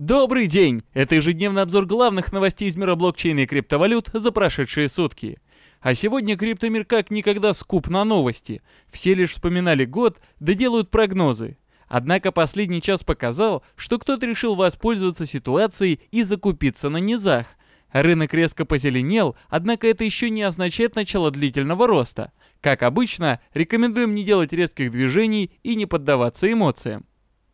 Добрый день! Это ежедневный обзор главных новостей из мира блокчейна и криптовалют за прошедшие сутки. А сегодня криптомир как никогда скуп на новости. Все лишь вспоминали год, да делают прогнозы. Однако последний час показал, что кто-то решил воспользоваться ситуацией и закупиться на низах. Рынок резко позеленел, однако это еще не означает начало длительного роста. Как обычно, рекомендуем не делать резких движений и не поддаваться эмоциям.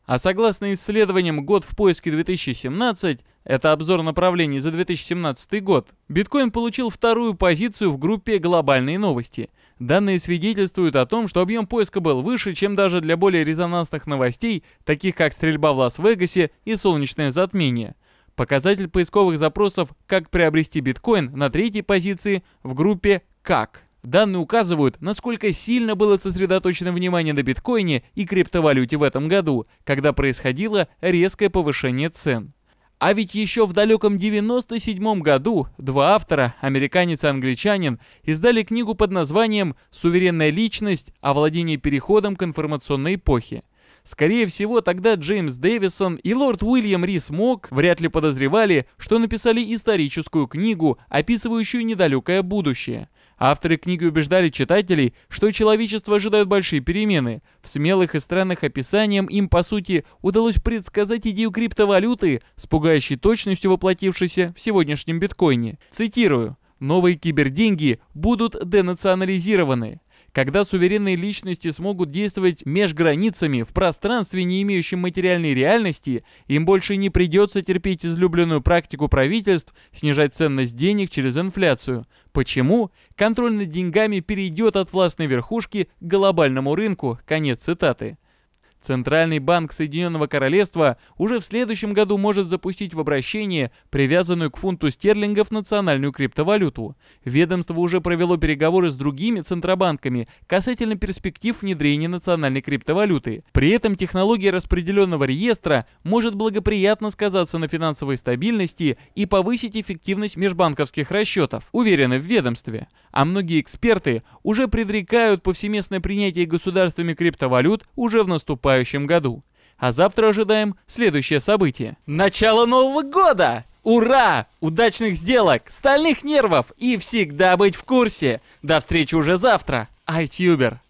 А согласно исследованиям «Год в поиске 2017», это обзор направлений за 2017 год, биткоин получил вторую позицию в группе «Глобальные новости». Данные свидетельствуют о том, что объем поиска был выше, чем даже для более резонансных новостей, таких как стрельба в Лас-Вегасе и солнечное затмение. Показатель поисковых запросов «Как приобрести биткоин» на третьей позиции в группе «Как». Данные указывают, насколько сильно было сосредоточено внимание на биткоине и криптовалюте в этом году, когда происходило резкое повышение цен. А ведь еще в далеком 97 году два автора, американец и англичанин, издали книгу под названием «Суверенная личность. О владении переходом к информационной эпохе», Скорее всего, тогда Джеймс Дэвисон и лорд Уильям Рис Мок вряд ли подозревали, что написали историческую книгу, описывающую недалекое будущее. Авторы книги убеждали читателей, что человечество ожидает большие перемены. В смелых и странных описаниях им, по сути, удалось предсказать идею криптовалюты с пугающей точностью воплотившейся в сегодняшнем биткоине. Цитирую. «Новые киберденьги будут денационализированы когда суверенные личности смогут действовать межграницами в пространстве, не имеющем материальной реальности, им больше не придется терпеть излюбленную практику правительств снижать ценность денег через инфляцию. Почему? Контроль над деньгами перейдет от властной верхушки к глобальному рынку. Конец цитаты. Центральный банк Соединенного Королевства уже в следующем году может запустить в обращение привязанную к фунту стерлингов национальную криптовалюту. Ведомство уже провело переговоры с другими центробанками касательно перспектив внедрения национальной криптовалюты. При этом технология распределенного реестра может благоприятно сказаться на финансовой стабильности и повысить эффективность межбанковских расчетов, уверены в ведомстве. А многие эксперты уже предрекают повсеместное принятие государствами криптовалют уже в наступающем наступающем году. А завтра ожидаем следующее событие. Начало Нового года! Ура! Удачных сделок, стальных нервов и всегда быть в курсе. До встречи уже завтра. Айтюбер.